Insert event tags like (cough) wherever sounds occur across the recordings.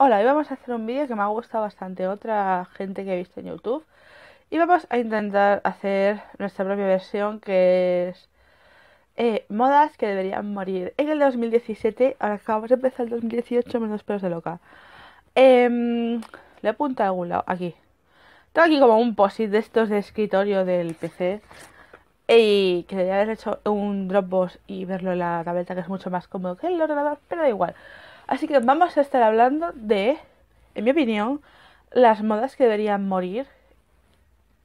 Hola, hoy vamos a hacer un vídeo que me ha gustado bastante otra gente que he visto en YouTube y vamos a intentar hacer nuestra propia versión que es eh, modas que deberían morir en el 2017, ahora acabamos de empezar el 2018 menos pelos de loca em, le apunta a algún lado, aquí tengo aquí como un posit de estos de escritorio del PC y que debería haber hecho un Dropbox y verlo en la tableta que es mucho más cómodo que el ordenador, pero da igual Así que vamos a estar hablando de, en mi opinión, las modas que deberían morir,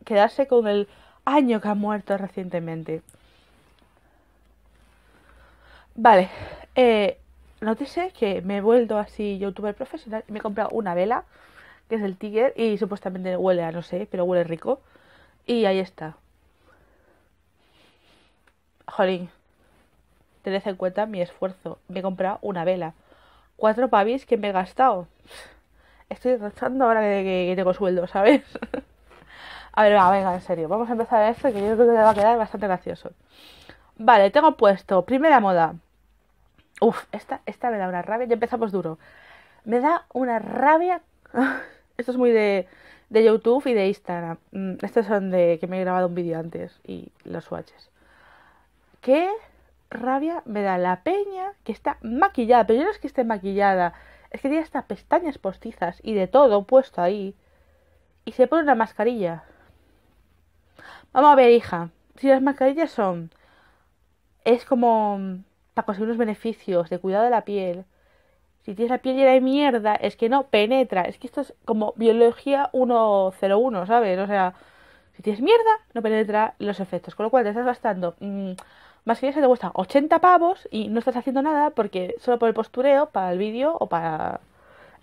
quedarse con el año que ha muerto recientemente. Vale, eh, sé que me he vuelto así youtuber profesional y me he comprado una vela, que es el Tiger, y supuestamente huele a no sé, pero huele rico. Y ahí está. Jolín, tened en cuenta mi esfuerzo. Me he comprado una vela cuatro pavis que me he gastado. Estoy rezando ahora que, tengo sueldo, ¿sabes? (laughs) a ver, va, venga, en serio. Vamos a empezar esto que yo creo que va a quedar bastante gracioso. Vale, tengo puesto primera moda. Uf, esta, esta me da una rabia. Ya empezamos duro. Me da una rabia. (laughs) Esto es muy de, de YouTube y de Instagram. Mm, estos son de que me he grabado un vídeo antes y los swatches. ¿Qué? rabia me da la peña que está maquillada, pero yo no es que esté maquillada, es que tiene hasta pestañas postizas y de todo puesto ahí. Y se pone una mascarilla. Vamos a ver, hija, si las mascarillas son... Es como mm, para conseguir unos beneficios de cuidado de la piel. Si tienes la piel llena de mierda, es que no penetra. Es que esto es como biología 101, ¿sabes? O sea, si tienes mierda, no penetra los efectos. Con lo cual te estás gastando mm, que te cuesta 80 pavos y no estás haciendo nada porque solo por el postureo, para el vídeo o para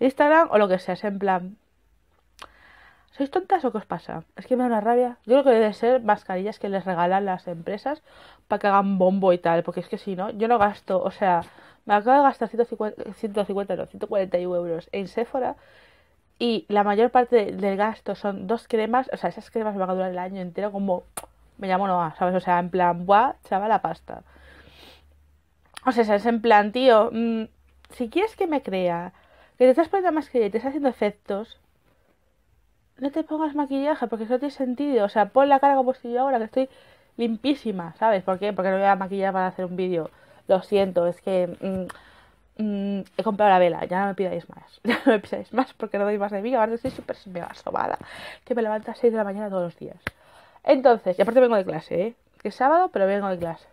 Instagram o lo que sea, en plan... ¿Sois tontas o qué os pasa? Es que me da una rabia. Yo creo que deben ser mascarillas que les regalan las empresas para que hagan bombo y tal, porque es que si no, yo no gasto, o sea, me acabo de gastar 150, 150 141 euros en Sephora y la mayor parte del gasto son dos cremas, o sea, esas cremas me van a durar el año entero como me llamo Noah, ¿sabes? O sea, en plan, buah, chava la pasta. O sea, es en plan, tío, mm, si quieres que me crea que te estás poniendo más y te estás haciendo efectos, no te pongas maquillaje porque eso no tiene sentido. O sea, pon la cara como estoy yo ahora, que estoy limpísima, ¿sabes? ¿Por qué? Porque no voy a maquillar para hacer un vídeo. Lo siento, es que mm, mm, he comprado la vela, ya no me pidáis más. (laughs) Ya no me pidáis más porque no doy más de mí. Ahora estoy súper asomada. que me levanta a 6 de la mañana todos los días. Entonces, y aparte vengo de clase, ¿eh? Que es sábado, pero vengo de clase.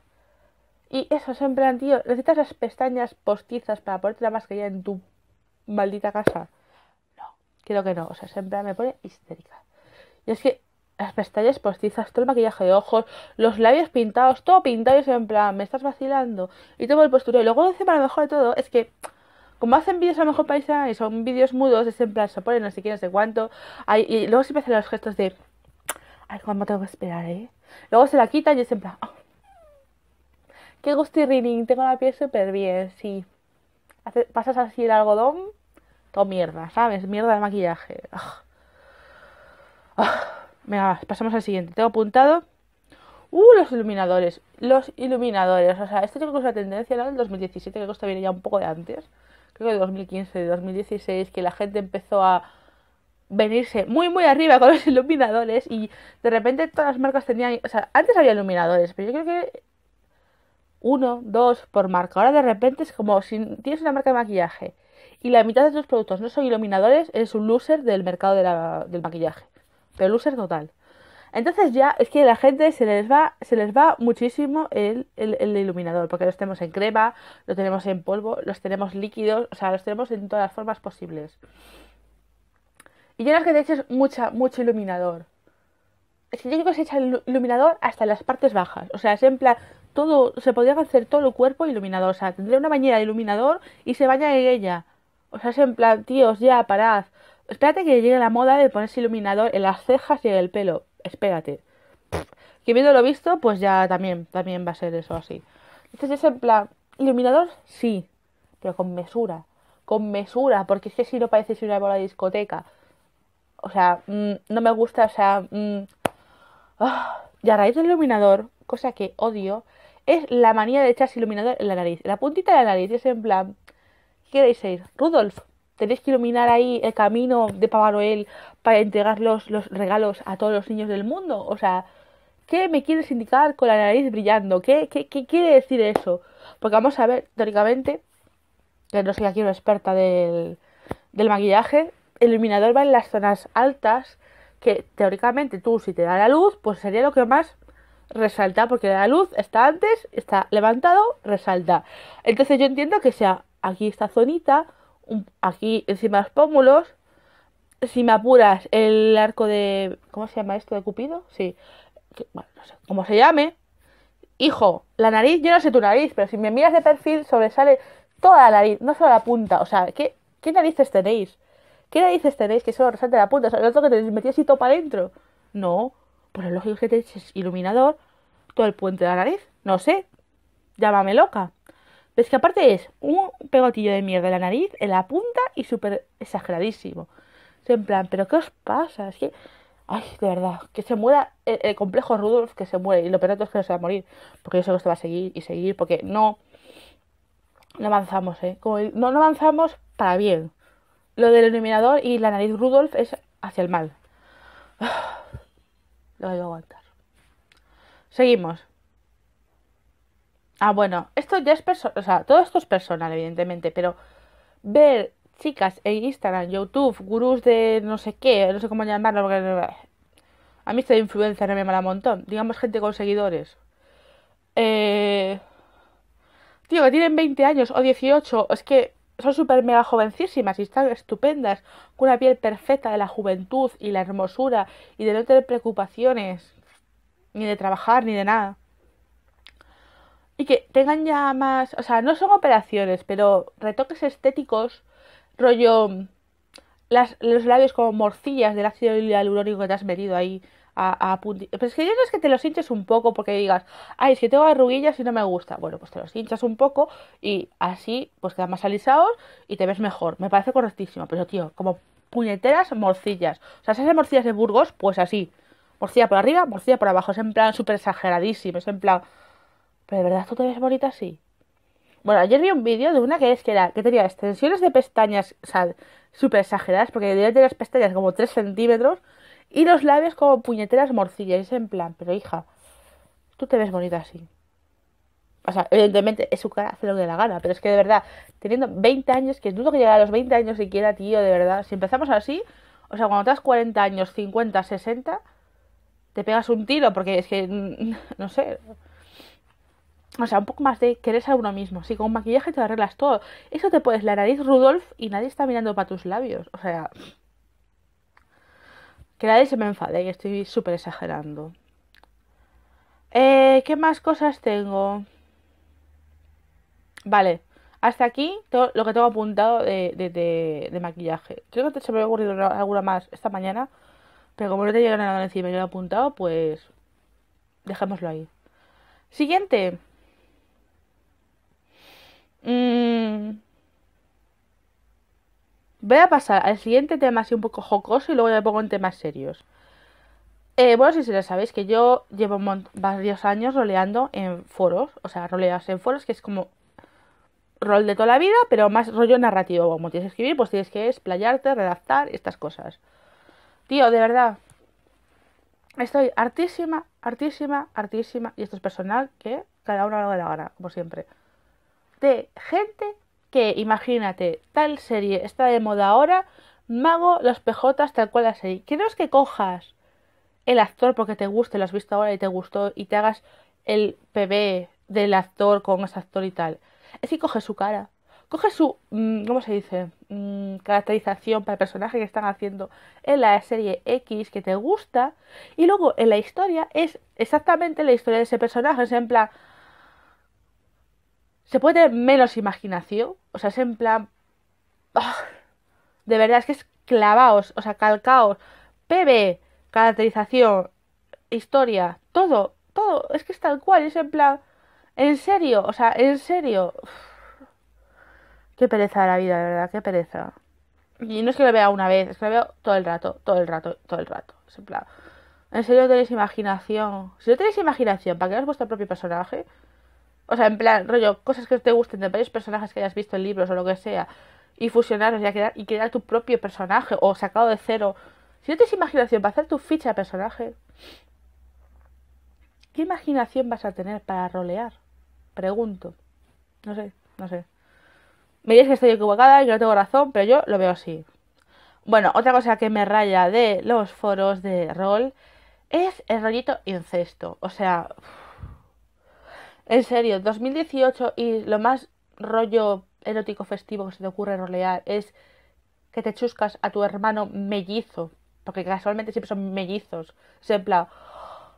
Y eso, siempre, en plan, tío, ¿necesitas las pestañas postizas para ponerte la mascarilla en tu maldita casa? No, creo que no. O sea, siempre me pone histérica. Y es que las pestañas postizas, todo el maquillaje de ojos, los labios pintados, todo pintado y en plan, me estás vacilando. Y todo el postureo. Y luego para lo mejor de todo es que, como hacen vídeos a lo mejor paisa y son vídeos mudos, es en plan, se ponen no sé qué, no sé cuánto. y luego siempre hacen los gestos de ay, me tengo que esperar, eh? Luego se la quita y es en plan, gusto ah". qué rinning, tengo la piel súper bien, sí. pasas así el algodón, todo mierda, ¿sabes? Mierda de maquillaje. Ah. Ah. Venga, pasamos al siguiente. Tengo apuntado. Uh, los iluminadores. Los iluminadores. O sea, esto creo que es la tendencia ¿no? del 2017, que esto viene ya un poco de antes. Creo que de 2015, de 2016, que la gente empezó a venirse muy muy arriba con los (laughs) iluminadores y de repente todas las marcas tenían, o sea, antes había iluminadores, pero yo creo que uno, dos por marca. Ahora de repente es como si tienes una marca de maquillaje y la mitad de tus productos no son iluminadores, eres un loser del mercado del maquillaje. Pero loser total. Entonces ya es que a la gente se les va, se les va muchísimo el, el, el, iluminador, porque los tenemos en crema, los tenemos en polvo, los tenemos líquidos, o sea, los tenemos en todas las formas posibles. Y yo no es que te eches mucha, mucho iluminador. Es que yo creo que se echa el iluminador hasta las partes bajas. O sea, es en plan, todo, se podría hacer todo el cuerpo iluminado, O sea, tendría una bañera de iluminador y se baña en ella. O sea, es en plan, tíos, ya, parad. Espérate que llegue la moda de ponerse iluminador en las cejas y en el pelo. Espérate. que viendo lo visto, pues ya también, también va a ser eso así. Entonces es en plan, iluminador sí, pero con mesura. Con mesura, porque es que si no parece ser una bola de discoteca o sea, mm, no me gusta, o sea, ya mm, ah, y a raíz del iluminador, cosa que odio, es la manía de echarse iluminador en la nariz, la puntita de la nariz, es en plan, ¿qué queréis ir? Rudolf, tenéis que iluminar ahí el camino de Papá para entregar los, regalos a todos los niños del mundo, o sea, ¿qué me quieres indicar con la nariz brillando? ¿Qué, qué, qué quiere decir eso? Porque vamos a ver, teóricamente, que no soy aquí una experta del, del maquillaje, el iluminador va en las zonas altas, que teóricamente tú si te da la luz, pues sería lo que más resalta, porque la luz está antes, está levantado, resalta. Entonces yo entiendo que sea aquí esta zonita, aquí encima de los pómulos, si me apuras el arco de... ¿Cómo se llama esto? ¿De Cupido? Sí. Bueno, no sé cómo se llame. Hijo, la nariz, yo no sé tu nariz, pero si me miras de perfil sobresale toda la nariz, no solo la punta. O sea, ¿qué, qué narices tenéis? ¿Qué dices tenéis que solo de la punta? O el que te metías y todo para adentro. No, por pues el lógico que te eches iluminador todo el puente de la nariz. No sé, llámame loca. Pero es que aparte es un pegotillo de mierda en la nariz, en la punta y súper exageradísimo. en plan, ¿pero qué os pasa? Es que, ay, de verdad, que se muera el, complejo Rudolf, que se muere. Y lo peor es que no se va a morir. Porque yo sé que esto va a seguir y seguir, porque no, no avanzamos, ¿eh? no, no avanzamos para bien. Lo del iluminador y la nariz Rudolf es hacia el mal. (sighs) Lo voy a aguantar. Seguimos. Ah, bueno, esto ya es personal, o sea, todo esto es personal, evidentemente, pero ver chicas en Instagram, YouTube, gurús de no sé qué, no sé cómo llamarlo, porque a mí de este influencer no me mola un montón. Digamos gente con seguidores. Eh... Tío, que tienen 20 años o 18, es que son súper mega jovencísimas y están estupendas, con una piel perfecta de la juventud y la hermosura y de no tener preocupaciones, ni de trabajar, ni de nada. Y que tengan ya más, o sea, no son operaciones, pero retoques estéticos, rollo los labios como morcillas del ácido hialurónico que te has metido ahí a, Pero pues es que yo no es que te los hinches un poco porque digas, ay, es que tengo arruguillas y no me gusta. Bueno, pues te los hinchas un poco y así pues quedan más alisados y te ves mejor. Me parece correctísimo, pero tío, como puñeteras morcillas. O sea, esas morcillas de Burgos, pues así. Morcilla por arriba, morcilla por abajo. Es en plan súper exageradísimo, es en plan... Pero de verdad tú te ves bonita así. Bueno, ayer vi un vídeo de una que es que era, que tenía extensiones de pestañas, o sea, súper exageradas, porque debía tener las pestañas como 3 centímetros, y los labios como puñeteras morcillas. es en plan, pero hija, tú te ves bonita así. O sea, evidentemente es su cara, hace lo que le gana, pero es que de verdad, teniendo 20 años, que dudo que llega a los 20 años siquiera, tío, de verdad, si empezamos así, o sea, cuando estás 40 años, 50, 60, te pegas un tiro, porque es que, (laughs) no sé. O sea, un poco más de querer a uno mismo. Si con maquillaje te arreglas todo, eso te puedes la nariz Rudolf y nadie está mirando para tus labios. O sea, que nadie se me enfade, que estoy súper exagerando. Eh, ¿Qué más cosas tengo? Vale, hasta aquí todo lo que tengo apuntado de, maquillaje. Creo que se me ha ocurrido alguna más esta mañana, pero como no te llega nada encima y lo he apuntado, pues dejémoslo ahí. Siguiente. Mm, Voy a pasar al siguiente tema así un poco jocoso y luego ya me pongo en temas serios. Eh, bueno, si se lo sabéis, que yo llevo varios años roleando en foros, o sea, roleados en foros, que es como rol de toda la vida, pero más rollo narrativo. Como tienes que escribir, pues tienes que explayarte, redactar, estas cosas. Tío, de verdad, estoy hartísima, hartísima, hartísima, y esto es personal, que cada uno lo de la hora, como siempre, de gente que, imagínate, tal serie está de moda ahora, mago los pejotas, tal cual la serie. Que no es que cojas el actor porque te guste, lo has visto ahora y te gustó, y te hagas el PB del actor con ese actor y tal. Es que coge su cara, coge su, mm, ¿cómo se dice? Mm, caracterización para el personaje que están haciendo en la serie X que te gusta, y luego en la historia es exactamente la historia de ese personaje. Es en plan, se puede tener menos imaginación. O sea, es en plan. ¡ah! de verdad, es que es clavaos, o sea, calcaos. PB, caracterización, historia, todo, todo. Es que es tal cual, es en plan. En serio, o sea, en serio. qué pereza de la vida, de verdad, qué pereza. Y no es que lo vea una vez, es que lo veo todo el rato, todo el rato, todo el rato. Es en plan. En serio tenéis imaginación. Si no tenéis imaginación, ¿para crear vuestro propio personaje? O sea, en plan, rollo, cosas que te gusten de varios personajes que hayas visto en libros o lo que sea, y fusionarlos y crear, y crear tu propio personaje o sacado de cero. Si no tienes imaginación para hacer tu ficha de personaje, ¿qué imaginación vas a tener para rolear? Pregunto. No sé, no sé. Me diréis que estoy equivocada y que no tengo razón, pero yo lo veo así. Bueno, otra cosa que me raya de los foros de rol es el rollito incesto. O sea. En serio, 2018 y lo más rollo erótico festivo que se te ocurre rolear es que te chuscas a tu hermano mellizo, porque casualmente siempre son mellizos. Siempre oh,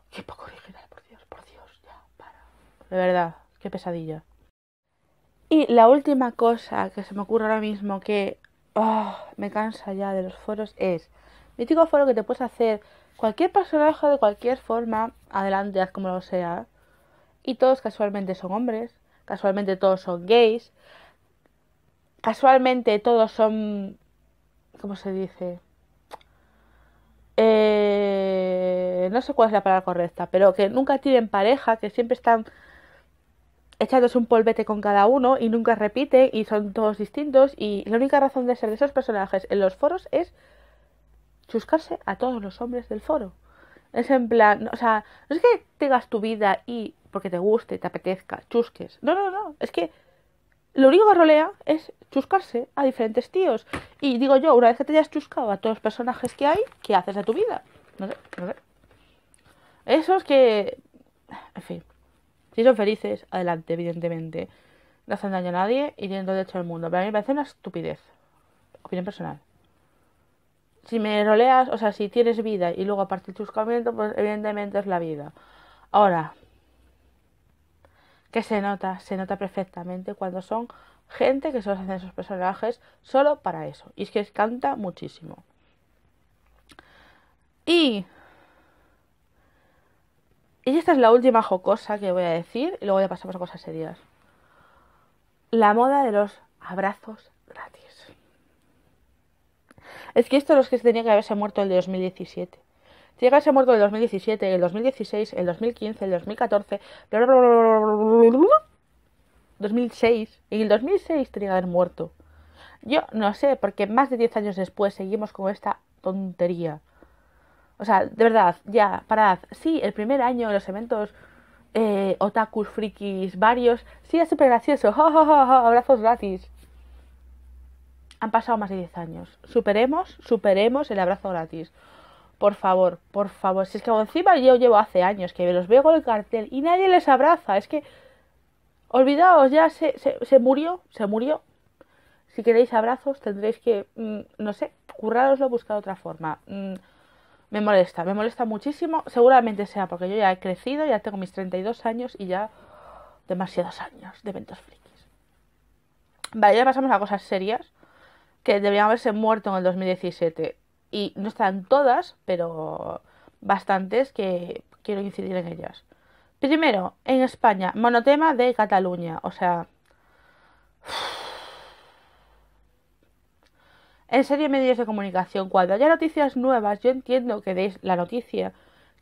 qué poco original, por Dios, por Dios, ya, para. De verdad, qué pesadilla. Y la última cosa que se me ocurre ahora mismo que oh, me cansa ya de los foros es, mítico foro que te puedes hacer cualquier personaje de cualquier forma, adelante, haz como lo sea y todos casualmente son hombres, casualmente todos son gays, casualmente todos son, ¿cómo se dice? Eh, no sé cuál es la palabra correcta, pero que nunca tienen pareja, que siempre están echándose un polvete con cada uno y nunca repiten y son todos distintos y la única razón de ser de esos personajes en los foros es chuscarse a todos los hombres del foro. Es en plan, o sea, no es que tengas tu vida y porque te guste, te apetezca, chusques. No, no, no, es que lo único que rolea es chuscarse a diferentes tíos. Y digo yo, una vez que te hayas chuscado a todos los personajes que hay, ¿qué haces de tu vida? No sé, no sé. Esos que. En fin. Si son felices, adelante, evidentemente. No hacen daño a nadie y tienen de hecho al mundo. Pero a mí me parece una estupidez. Opinión personal. Si me roleas, o sea, si tienes vida y luego aparte el chuscamiento, pues evidentemente es la vida. Ahora, que se nota, se nota perfectamente cuando son gente que solo hacen esos personajes solo para eso. Y es que canta muchísimo. Y... Y esta es la última jocosa que voy a decir y luego ya pasamos a cosas serias. La moda de los abrazos gratis. Es que esto es los que se tenía que haberse muerto el de 2017 que ha muerto en el 2017, el 2016, el 2015, el 2014, 2006. En el 2006 tenía que haber muerto. Yo no sé, porque más de 10 años después seguimos con esta tontería. O sea, de verdad, ya, parad. Sí, el primer año, los eventos eh, otakus, frikis, varios, sí, es súper gracioso. (laughs) abrazos gratis. Han pasado más de 10 años. Superemos, superemos el abrazo gratis. Por favor, por favor. Si es que encima yo llevo hace años que los veo con el cartel y nadie les abraza. Es que. Olvidaos, ya se, se, murió, se murió. Si queréis abrazos, tendréis que, mm, no sé, curraroslo, buscar otra forma. Mm, me molesta, me molesta muchísimo. Seguramente sea porque yo ya he crecido, ya tengo mis 32 años y ya demasiados años de eventos frikis. Vale, ya pasamos a cosas serias que debían haberse muerto en el 2017 y no están todas, pero bastantes que quiero incidir en ellas. Primero, en España, monotema de Cataluña, o sea... (sighs) En serie de medios de comunicación, cuando haya noticias nuevas, yo entiendo que deis la noticia,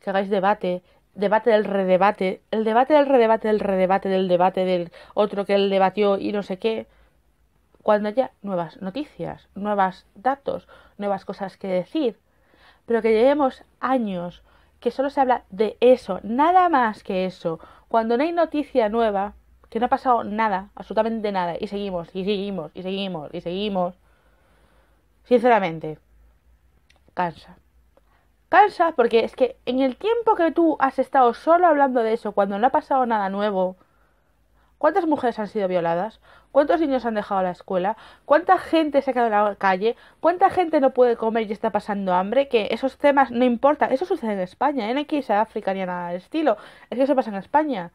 que hagáis debate, debate del redebate, el debate del redebate del redebate del debate del otro que el debatió y no sé qué cuando haya nuevas noticias, nuevos datos, nuevas cosas que decir, pero que llevemos años que solo se habla de eso, nada más que eso. Cuando no hay noticia nueva, que no ha pasado nada, absolutamente nada, y seguimos, y seguimos, y seguimos, y seguimos. Sinceramente, cansa. Cansa porque es que en el tiempo que tú has estado solo hablando de eso, cuando no ha pasado nada nuevo, ¿Cuántas mujeres han sido violadas? ¿Cuántos niños han dejado la escuela? ¿Cuánta gente se ha quedado en la calle? ¿Cuánta gente no puede comer y está pasando hambre? Que esos temas no importan. Eso sucede en España, en no hay que irse a África ni nada del estilo. Es que eso pasa en España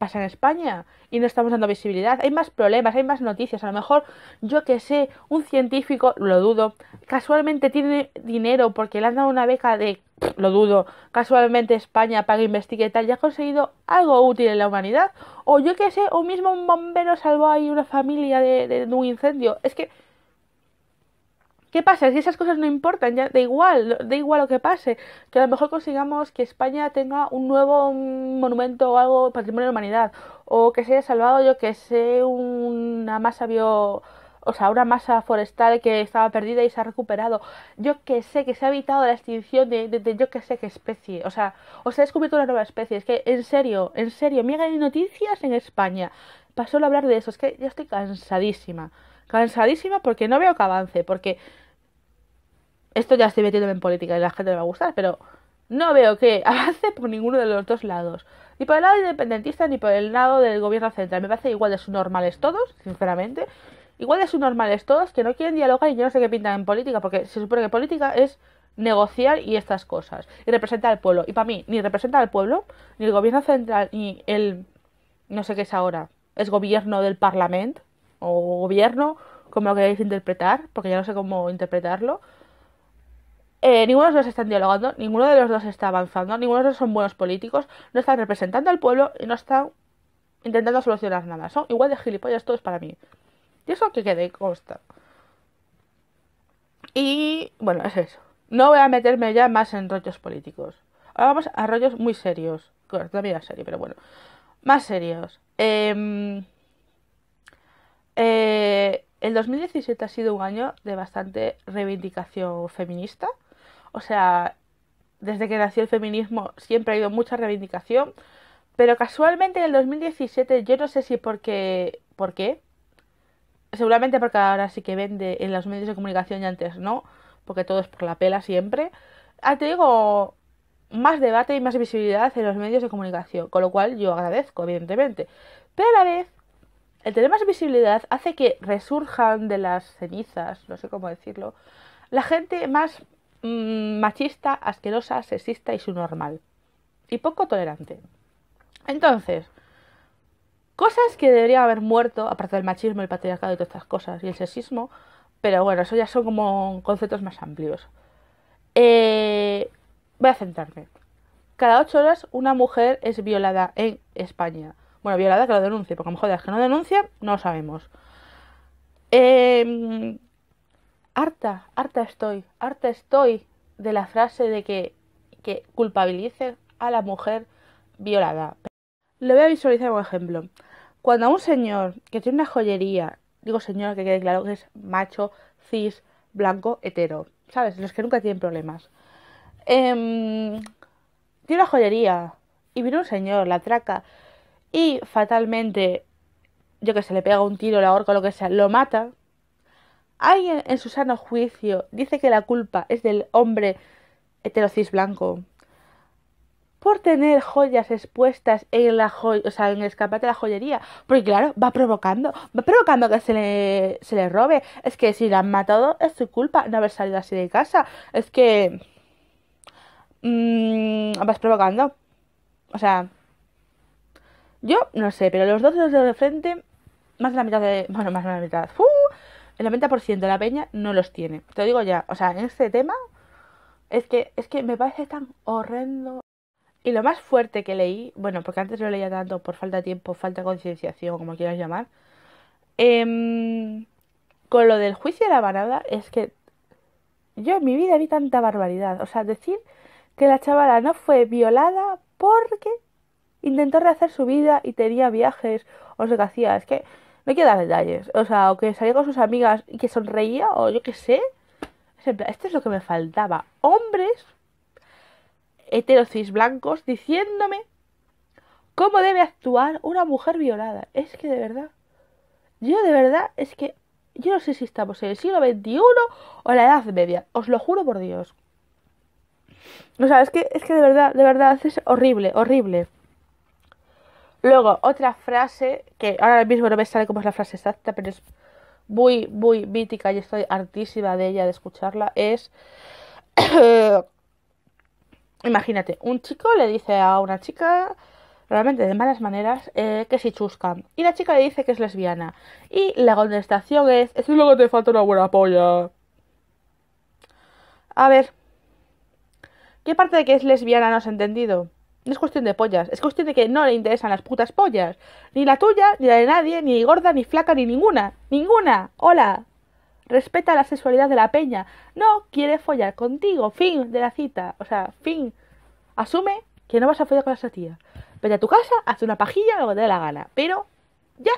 pasa en España y no estamos dando visibilidad. Hay más problemas, hay más noticias. A lo mejor, yo que sé, un científico, lo dudo, casualmente tiene dinero porque le han dado una beca de, lo dudo, casualmente España paga, investiga y tal y ha conseguido algo útil en la humanidad. O yo que sé, o mismo un bombero salvó ahí una familia de un incendio. Es que ¿Qué pasa? Si esas cosas no importan, ya da igual, da igual lo que pase, que a lo mejor consigamos que España tenga un nuevo mm, monumento o algo patrimonio de la humanidad, o que se haya salvado, yo que sé, una masa bio, o sea, una masa forestal que estaba perdida y se ha recuperado, yo que sé, que se ha evitado la extinción de, yo que sé qué especie, o sea, o se ha descubierto una nueva especie, es que en serio, en serio, me hay noticias en España, pasó a hablar de eso, es que ya estoy cansadísima cansadísima porque no veo que avance, porque esto ya estoy metiéndome en política y la gente me va a gustar, pero no veo que (laughs) avance por ninguno de los dos lados. Ni por el lado independentista ni por el lado del gobierno central. Me parece igual de subnormales todos, sinceramente. Igual de subnormales todos que no quieren dialogar y yo no sé qué pintan en política, porque se supone que política es negociar y estas cosas. Y representa al pueblo. Y para mí, ni representa al pueblo, ni el gobierno central, ni el... no sé qué es ahora. Es gobierno del Parlamento o gobierno, como lo queréis interpretar, porque ya no sé cómo interpretarlo. Eh, ninguno de los dos están dialogando, ninguno de los dos está avanzando, ninguno de los dos son buenos políticos, no están representando al pueblo y no están intentando solucionar nada. Son igual de gilipollas todos para mí. Y eso que quede consta. Y bueno, es eso. No voy a meterme ya más en rollos políticos. Ahora vamos a rollos muy serios. Bueno, también era serio, pero bueno. Más serios. Eh, eh, el 2017 ha sido un año de bastante reivindicación feminista. O sea, desde que nació el feminismo siempre ha habido mucha reivindicación. Pero casualmente en el 2017, yo no sé si porque. ¿Por qué? Seguramente porque ahora sí que vende en los medios de comunicación y antes no, porque todo es por la pela siempre. Ah, te digo, más debate y más visibilidad en los medios de comunicación, con lo cual yo agradezco, evidentemente. Pero a la vez el tener más visibilidad hace que resurjan de las cenizas, no sé cómo decirlo, la gente más mm, machista, asquerosa, sexista y su normal. Y poco tolerante. Entonces, cosas que deberían haber muerto, aparte del machismo, el patriarcado y todas estas cosas, y el sexismo, pero bueno, eso ya son como conceptos más amplios. Eh, voy a centrarme. Cada ocho horas una mujer es violada en España. Bueno, violada que lo denuncie, porque a lo mejor que no denuncia, no lo sabemos. Em, harta, harta estoy, harta estoy de la frase de que, que culpabilice a la mujer violada. Le voy a visualizar un ejemplo. Cuando a un señor que tiene una joyería, digo señor que quede claro que es macho, cis, blanco, hetero, ¿sabes? Los que nunca tienen problemas. Em, tiene una joyería y viene un señor, la atraca y fatalmente, yo que se le pega un tiro, la horca o lo que sea, lo mata, alguien en su sano juicio dice que la culpa es del hombre heterocis blanco por tener joyas expuestas en la o sea, en el escapate de la joyería, porque claro, va provocando, va provocando que se le, se le robe. Es que si la han matado es su culpa no haber salido así de casa. Es que mm, vas provocando. O sea, yo no sé, pero los dos dedos de frente, más de la mitad de. Bueno, más de la mitad. ¡uh! El 90% de la peña no los tiene. Te lo digo ya. O sea, en este tema. Es que, es que me parece tan horrendo. Y lo más fuerte que leí, bueno, porque antes no leía tanto por falta de tiempo, falta de concienciación, como quieras llamar, eh, con lo del juicio de la banada es que yo en mi vida vi tanta barbaridad. O sea, decir que la chavala no fue violada porque intentó rehacer su vida y tenía viajes, o sé hacía, es que Me queda detalles, o sea, o que salía con sus amigas y que sonreía, o yo qué sé. Esto es lo que me faltaba. Hombres heterocis blancos diciéndome cómo debe actuar una mujer violada. Es que de verdad, yo de verdad, es que yo no sé si estamos en el siglo XXI o en la Edad Media, os lo juro por Dios. O sea, es que, es que de verdad, de verdad, es horrible, horrible. Luego, otra frase, que ahora mismo no me sale cómo es la frase exacta, pero es muy, muy mítica y estoy hartísima de ella, de escucharla, es... (coughs) Imagínate, un chico le dice a una chica, realmente de malas maneras, eh, que si chuscan. Y la chica le dice que es lesbiana. Y la contestación es, es que te falta una buena polla. A ver, ¿qué parte de que es lesbiana no has entendido? no es cuestión de pollas, es cuestión de que no le interesan las putas pollas. Ni la tuya, ni la de nadie, ni gorda, ni flaca, ni ninguna. Ninguna. Hola. Respeta la sexualidad de la peña. No quiere follar contigo. Fin de la cita. O sea, fin. Asume que no vas a follar con esa tía. Vete a tu casa, haz una pajilla, lo que te dé la gana. Pero, ya.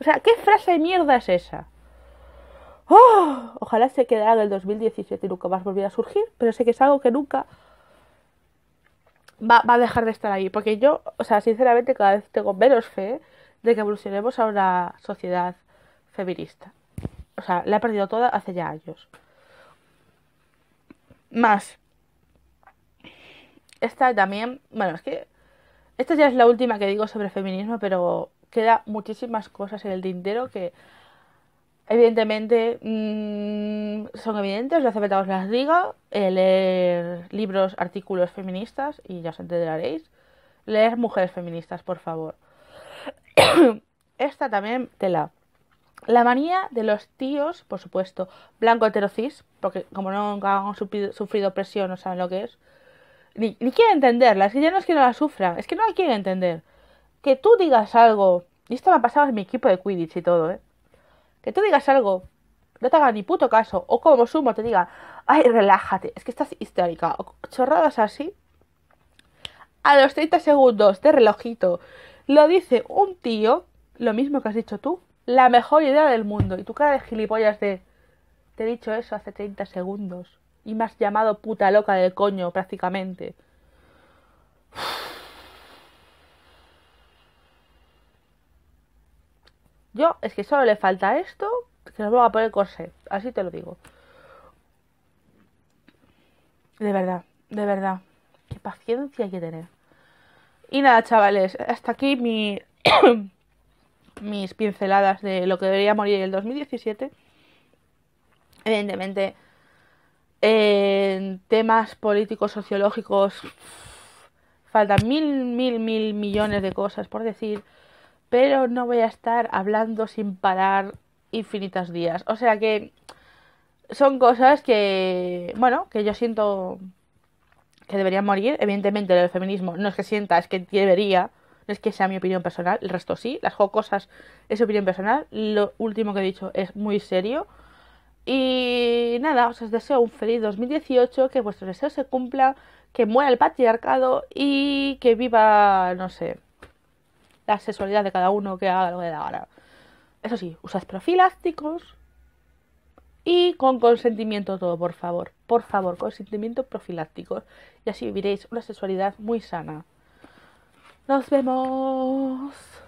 O sea, ¿qué frase de mierda es esa? Oh, ojalá se quedara el 2017 y nunca más volviera a surgir, pero sé que es algo que nunca va, a dejar de estar ahí. Porque yo, o sea, sinceramente cada vez tengo menos fe de que evolucionemos a una sociedad feminista. O sea, la he perdido toda hace ya años. Más. Esta también, bueno, es que esta ya es la última que digo sobre feminismo, pero queda muchísimas cosas en el tintero que Evidentemente, mm, son evidentes los afectados las diga, eh, leer libros, artículos feministas, y ya os enteraréis. Leer mujeres feministas, por favor. (coughs) Esta también tela. La manía de los tíos, por supuesto, blanco heterocis, porque como no han sufrido, presión, no saben lo que es. Ni, ni quieren entenderla, es ya no es que no la sufran, es que no la quieren entender. Que tú digas algo, y esto me ha pasado en mi equipo de Quidditch y todo, ¿eh? que tú digas algo, no te haga ni puto caso, o como sumo te diga, ay, relájate, es que estás histérica, o chorradas así, a los 30 segundos de relojito, lo dice un tío, lo mismo que has dicho tú, la mejor idea del mundo, y tu cara de gilipollas de, te he dicho eso hace 30 segundos, y me has llamado puta loca del coño prácticamente. Yo es que solo le falta esto, que nos voy a poner corset, así te lo digo. De verdad, de verdad. Qué paciencia hay que tener. Y nada, chavales, hasta aquí mi (coughs) mis pinceladas de lo que debería morir el 2017. Evidentemente, en temas políticos, sociológicos, faltan mil, mil, mil millones de cosas por decir pero no voy a estar hablando sin parar infinitos días. O sea que son cosas que, bueno, que yo siento que deberían morir. Evidentemente, del feminismo no es que sienta, es que debería. No es que sea mi opinión personal, el resto sí. Las cosas es opinión personal. Lo último que he dicho es muy serio. Y nada, os deseo un feliz 2018, que vuestro deseo se cumpla. que muera el patriarcado y que viva, no sé, la sexualidad de cada uno que haga lo de la da Eso sí, usad profilácticos y con consentimiento todo, por favor. Por favor, consentimiento profiláctico. Y así viviréis una sexualidad muy sana. Nos vemos.